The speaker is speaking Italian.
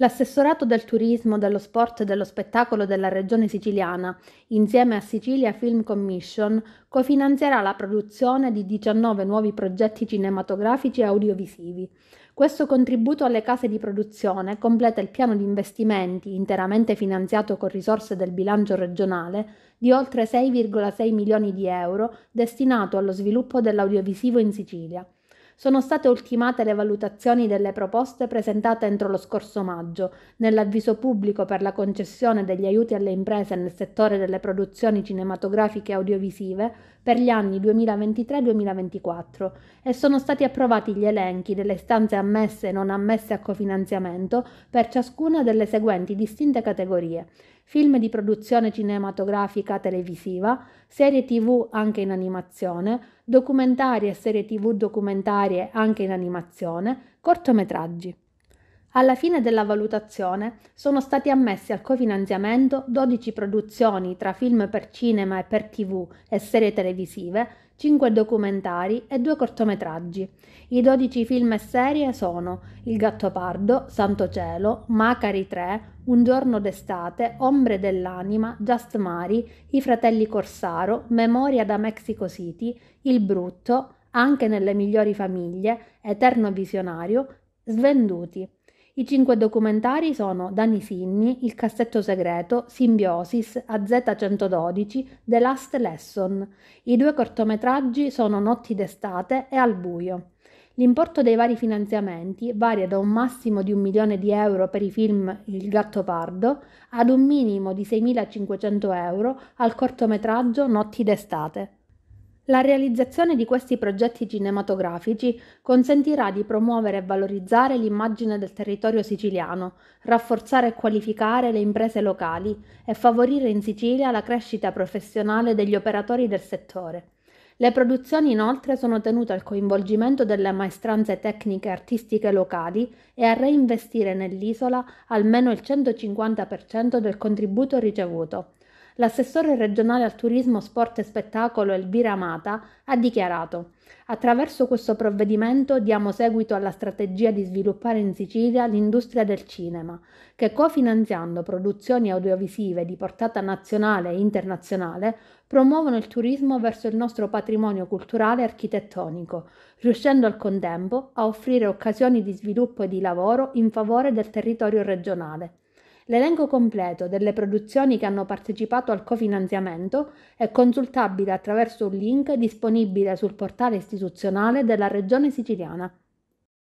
L'assessorato del turismo, dello sport e dello spettacolo della Regione siciliana, insieme a Sicilia Film Commission, cofinanzierà la produzione di 19 nuovi progetti cinematografici e audiovisivi. Questo contributo alle case di produzione completa il piano di investimenti, interamente finanziato con risorse del bilancio regionale, di oltre 6,6 milioni di euro destinato allo sviluppo dell'audiovisivo in Sicilia sono state ultimate le valutazioni delle proposte presentate entro lo scorso maggio nell'avviso pubblico per la concessione degli aiuti alle imprese nel settore delle produzioni cinematografiche e audiovisive per gli anni 2023-2024 e sono stati approvati gli elenchi delle stanze ammesse e non ammesse a cofinanziamento per ciascuna delle seguenti distinte categorie film di produzione cinematografica televisiva, serie tv anche in animazione, documentari e serie tv documentarie anche in animazione, cortometraggi. Alla fine della valutazione sono stati ammessi al cofinanziamento 12 produzioni tra film per cinema e per tv e serie televisive, 5 documentari e 2 cortometraggi. I 12 film e serie sono Il Gattopardo, Santo Cielo, Macari 3, Un giorno d'estate, Ombre dell'anima, Just Mari, I fratelli Corsaro, Memoria da Mexico City, Il Brutto, Anche nelle migliori famiglie, Eterno Visionario, Svenduti. I cinque documentari sono Dani Sinni, Il cassetto segreto, Simbiosis, AZ112, The Last Lesson. I due cortometraggi sono Notti d'estate e Al buio. L'importo dei vari finanziamenti varia da un massimo di un milione di euro per i film Il gatto pardo ad un minimo di 6.500 euro al cortometraggio Notti d'estate. La realizzazione di questi progetti cinematografici consentirà di promuovere e valorizzare l'immagine del territorio siciliano, rafforzare e qualificare le imprese locali e favorire in Sicilia la crescita professionale degli operatori del settore. Le produzioni inoltre sono tenute al coinvolgimento delle maestranze tecniche e artistiche locali e a reinvestire nell'isola almeno il 150% del contributo ricevuto. L'assessore regionale al turismo, sport e spettacolo Elvira Amata ha dichiarato Attraverso questo provvedimento diamo seguito alla strategia di sviluppare in Sicilia l'industria del cinema, che cofinanziando produzioni audiovisive di portata nazionale e internazionale promuovono il turismo verso il nostro patrimonio culturale e architettonico, riuscendo al contempo a offrire occasioni di sviluppo e di lavoro in favore del territorio regionale. L'elenco completo delle produzioni che hanno partecipato al cofinanziamento è consultabile attraverso un link disponibile sul portale istituzionale della Regione Siciliana.